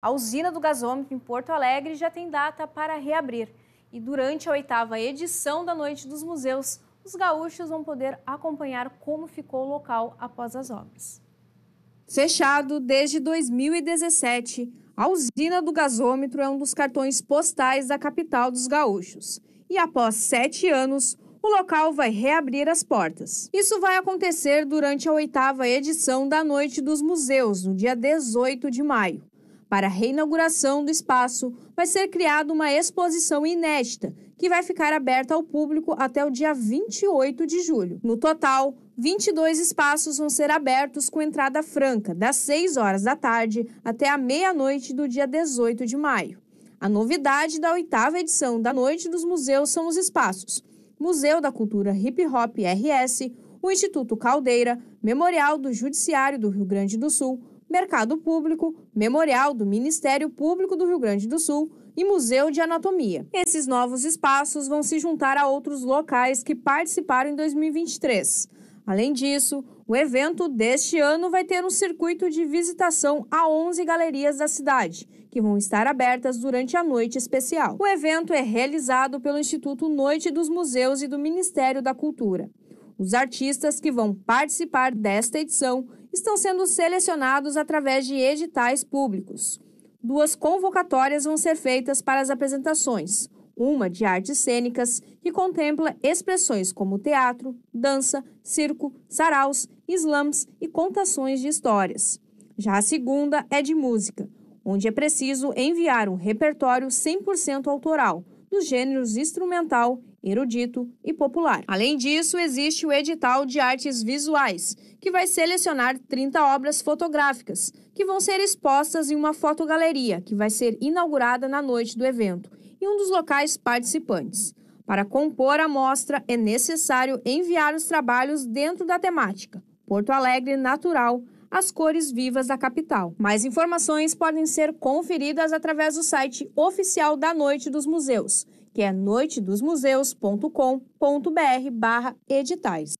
A usina do gasômetro em Porto Alegre já tem data para reabrir. E durante a oitava edição da Noite dos Museus, os gaúchos vão poder acompanhar como ficou o local após as obras. Fechado desde 2017, a usina do gasômetro é um dos cartões postais da capital dos gaúchos. E após sete anos, o local vai reabrir as portas. Isso vai acontecer durante a oitava edição da Noite dos Museus, no dia 18 de maio. Para a reinauguração do espaço, vai ser criada uma exposição inédita, que vai ficar aberta ao público até o dia 28 de julho. No total, 22 espaços vão ser abertos com entrada franca, das 6 horas da tarde até a meia-noite do dia 18 de maio. A novidade da oitava edição da Noite dos Museus são os espaços Museu da Cultura Hip Hop RS, o Instituto Caldeira, Memorial do Judiciário do Rio Grande do Sul, Mercado Público, Memorial do Ministério Público do Rio Grande do Sul e Museu de Anatomia. Esses novos espaços vão se juntar a outros locais que participaram em 2023. Além disso, o evento deste ano vai ter um circuito de visitação a 11 galerias da cidade, que vão estar abertas durante a noite especial. O evento é realizado pelo Instituto Noite dos Museus e do Ministério da Cultura. Os artistas que vão participar desta edição estão sendo selecionados através de editais públicos. Duas convocatórias vão ser feitas para as apresentações: uma de artes cênicas, que contempla expressões como teatro, dança, circo, saraus, slams e contações de histórias. Já a segunda é de música, onde é preciso enviar um repertório 100% autoral dos gêneros instrumental, erudito e popular. Além disso, existe o edital de artes visuais, que vai selecionar 30 obras fotográficas, que vão ser expostas em uma fotogaleria, que vai ser inaugurada na noite do evento, em um dos locais participantes. Para compor a mostra, é necessário enviar os trabalhos dentro da temática Porto Alegre Natural, as cores vivas da capital. Mais informações podem ser conferidas através do site oficial da Noite dos Museus, que é noitedosmuseus.com.br/editais.